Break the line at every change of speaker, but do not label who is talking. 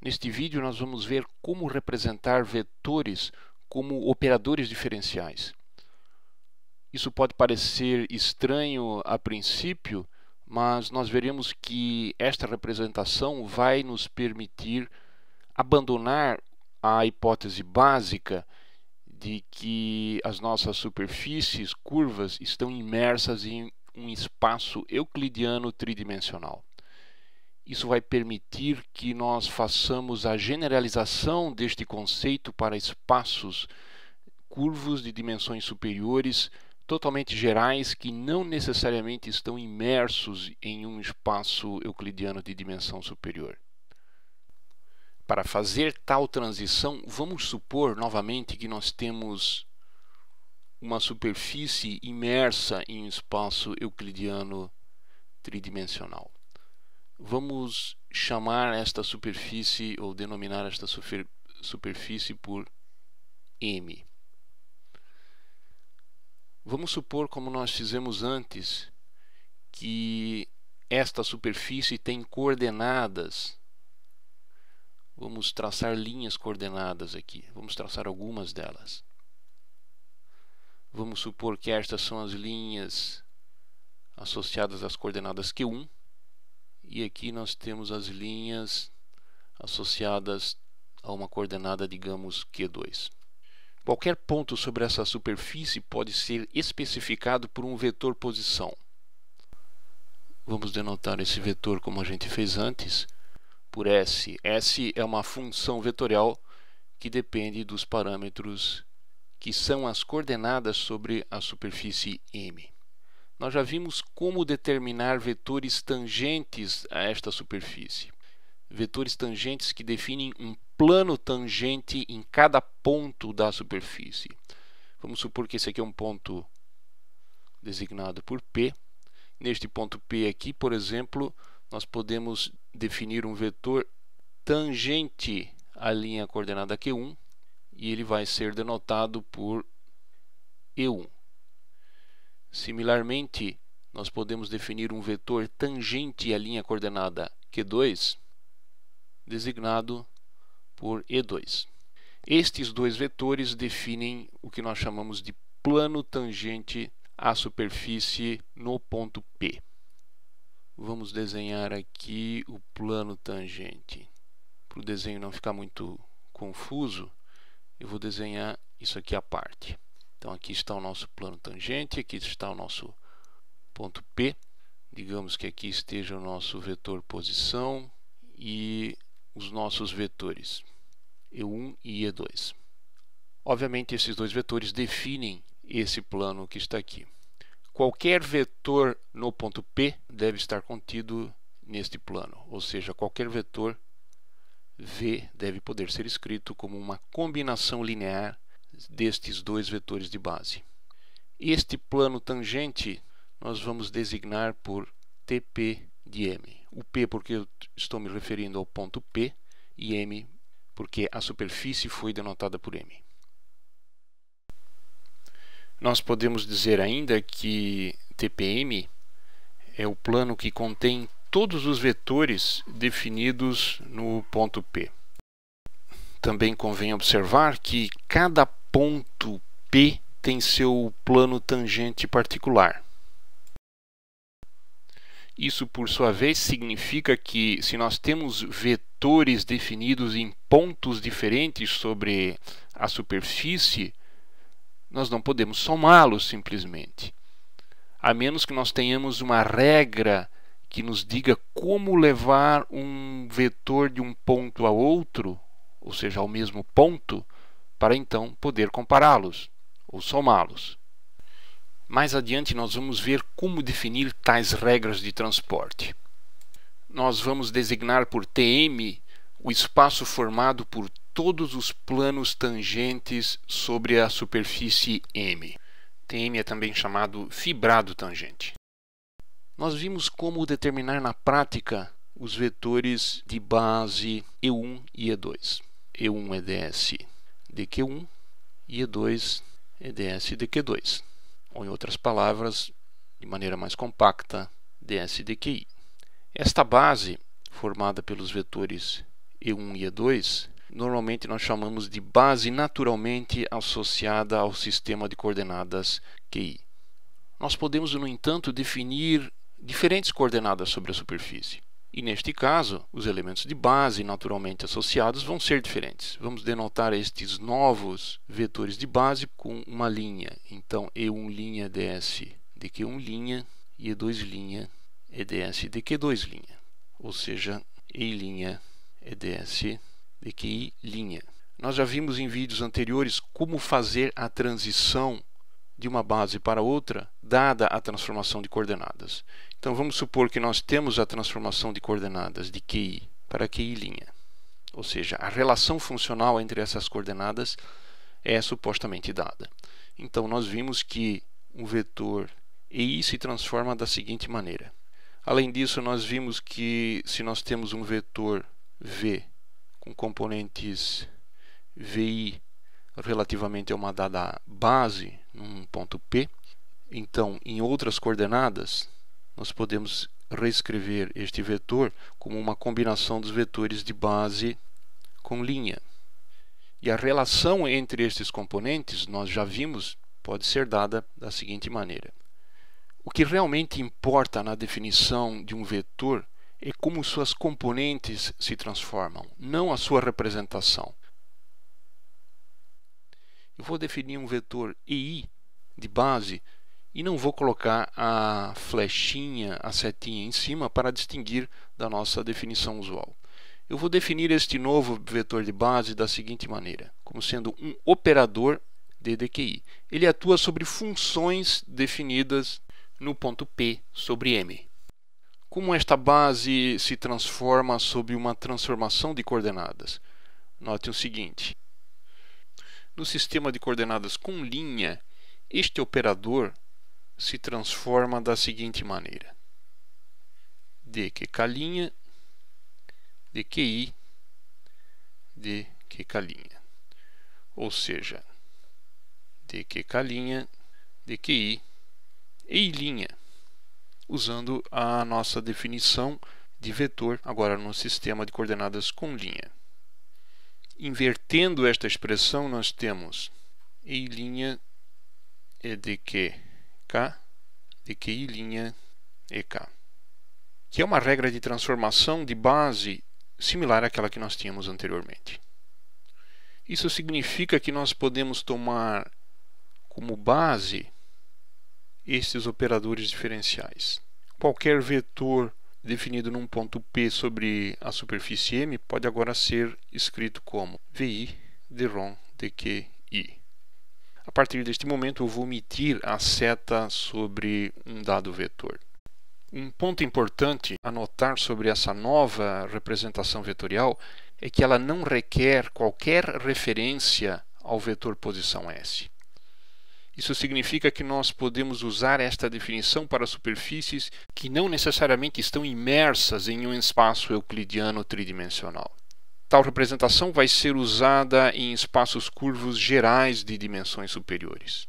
Neste vídeo, nós vamos ver como representar vetores como operadores diferenciais. Isso pode parecer estranho a princípio, mas nós veremos que esta representação vai nos permitir abandonar a hipótese básica de que as nossas superfícies curvas estão imersas em um espaço euclidiano tridimensional. Isso vai permitir que nós façamos a generalização deste conceito para espaços curvos de dimensões superiores totalmente gerais que não necessariamente estão imersos em um espaço euclidiano de dimensão superior. Para fazer tal transição, vamos supor novamente que nós temos uma superfície imersa em um espaço euclidiano tridimensional. Vamos chamar esta superfície ou denominar esta superfície por M. Vamos supor, como nós fizemos antes, que esta superfície tem coordenadas. Vamos traçar linhas coordenadas aqui. Vamos traçar algumas delas. Vamos supor que estas são as linhas associadas às coordenadas Q1 e aqui nós temos as linhas associadas a uma coordenada, digamos, Q2. Qualquer ponto sobre essa superfície pode ser especificado por um vetor posição. Vamos denotar esse vetor como a gente fez antes, por S. S é uma função vetorial que depende dos parâmetros que são as coordenadas sobre a superfície M. Nós já vimos como determinar vetores tangentes a esta superfície. Vetores tangentes que definem um plano tangente em cada ponto da superfície. Vamos supor que esse aqui é um ponto designado por P. Neste ponto P aqui, por exemplo, nós podemos definir um vetor tangente à linha coordenada Q1 e ele vai ser denotado por E1. Similarmente, nós podemos definir um vetor tangente à linha coordenada Q2, designado por E2. Estes dois vetores definem o que nós chamamos de plano tangente à superfície no ponto P. Vamos desenhar aqui o plano tangente. Para o desenho não ficar muito confuso, eu vou desenhar isso aqui à parte. Então aqui está o nosso plano tangente, aqui está o nosso ponto P. Digamos que aqui esteja o nosso vetor posição e os nossos vetores E1 e E2. Obviamente esses dois vetores definem esse plano que está aqui. Qualquer vetor no ponto P deve estar contido neste plano, ou seja, qualquer vetor V deve poder ser escrito como uma combinação linear destes dois vetores de base. Este plano tangente nós vamos designar por TP de M. O P porque eu estou me referindo ao ponto P e M porque a superfície foi denotada por M. Nós podemos dizer ainda que TPM é o plano que contém todos os vetores definidos no ponto P. Também convém observar que cada ponto P tem seu plano tangente particular. Isso, por sua vez, significa que se nós temos vetores definidos em pontos diferentes sobre a superfície, nós não podemos somá-los simplesmente, a menos que nós tenhamos uma regra que nos diga como levar um vetor de um ponto a outro, ou seja, ao mesmo ponto, para então poder compará-los ou somá-los. Mais adiante, nós vamos ver como definir tais regras de transporte. Nós vamos designar por TM o espaço formado por todos os planos tangentes sobre a superfície M. TM é também chamado fibrado tangente. Nós vimos como determinar na prática os vetores de base E1 e E2. E1 é ds DQ1 e E2 ds DQ2, ou em outras palavras, de maneira mais compacta, DS DQI. Esta base, formada pelos vetores E1 e E2, normalmente nós chamamos de base naturalmente associada ao sistema de coordenadas QI. Nós podemos, no entanto, definir diferentes coordenadas sobre a superfície. E neste caso, os elementos de base naturalmente associados vão ser diferentes. Vamos denotar estes novos vetores de base com uma linha. Então, E1' linha é ds dq1' linha, e 2' linha é ds dq2' linha. Ou seja, E' linha é ds dqi' linha. Nós já vimos em vídeos anteriores como fazer a transição de uma base para outra, dada a transformação de coordenadas. Então vamos supor que nós temos a transformação de coordenadas de QI para QI', ou seja, a relação funcional entre essas coordenadas é supostamente dada. Então nós vimos que um vetor EI se transforma da seguinte maneira. Além disso, nós vimos que se nós temos um vetor V com componentes VI relativamente a uma dada base, num ponto P, então em outras coordenadas, nós podemos reescrever este vetor como uma combinação dos vetores de base com linha. E a relação entre estes componentes, nós já vimos, pode ser dada da seguinte maneira. O que realmente importa na definição de um vetor é como suas componentes se transformam, não a sua representação eu vou definir um vetor EI de base e não vou colocar a flechinha, a setinha em cima para distinguir da nossa definição usual. Eu vou definir este novo vetor de base da seguinte maneira, como sendo um operador DDQI. Ele atua sobre funções definidas no ponto P sobre M. Como esta base se transforma sob uma transformação de coordenadas? Note o seguinte, no sistema de coordenadas com linha, este operador se transforma da seguinte maneira: dqk' dqi dqk'. Ou seja, dqk' dqi e linha, usando a nossa definição de vetor agora no sistema de coordenadas com linha. Invertendo esta expressão, nós temos I' é e dq k, dq I' e é k, que é uma regra de transformação de base similar àquela que nós tínhamos anteriormente. Isso significa que nós podemos tomar como base estes operadores diferenciais. Qualquer vetor definido num ponto P sobre a superfície M pode agora ser escrito como VI de de QI. A partir deste momento, eu vou omitir a seta sobre um dado vetor. Um ponto importante a notar sobre essa nova representação vetorial é que ela não requer qualquer referência ao vetor posição S. Isso significa que nós podemos usar esta definição para superfícies que não necessariamente estão imersas em um espaço euclidiano tridimensional. Tal representação vai ser usada em espaços curvos gerais de dimensões superiores.